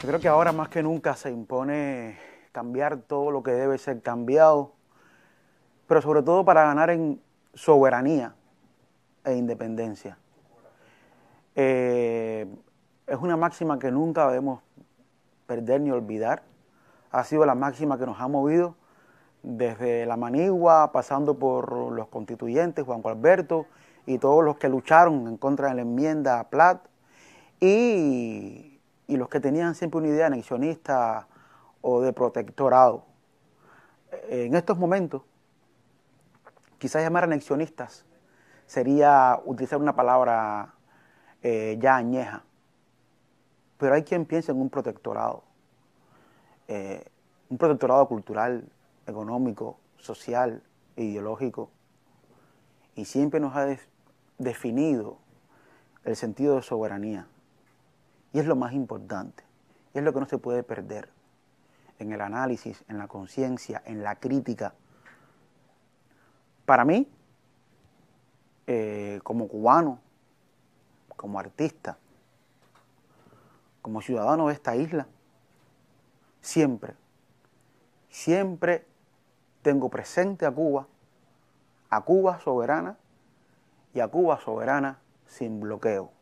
creo que ahora más que nunca se impone cambiar todo lo que debe ser cambiado, pero sobre todo para ganar en soberanía e independencia. Eh, es una máxima que nunca debemos perder ni olvidar. Ha sido la máxima que nos ha movido desde la manigua, pasando por los constituyentes, Juan Alberto y todos los que lucharon en contra de la enmienda a Platt. Y y los que tenían siempre una idea anexionista o de protectorado. En estos momentos, quizás llamar anexionistas sería utilizar una palabra eh, ya añeja, pero hay quien piensa en un protectorado, eh, un protectorado cultural, económico, social, ideológico, y siempre nos ha definido el sentido de soberanía. Y es lo más importante, es lo que no se puede perder en el análisis, en la conciencia, en la crítica. Para mí, eh, como cubano, como artista, como ciudadano de esta isla, siempre, siempre tengo presente a Cuba, a Cuba soberana y a Cuba soberana sin bloqueo.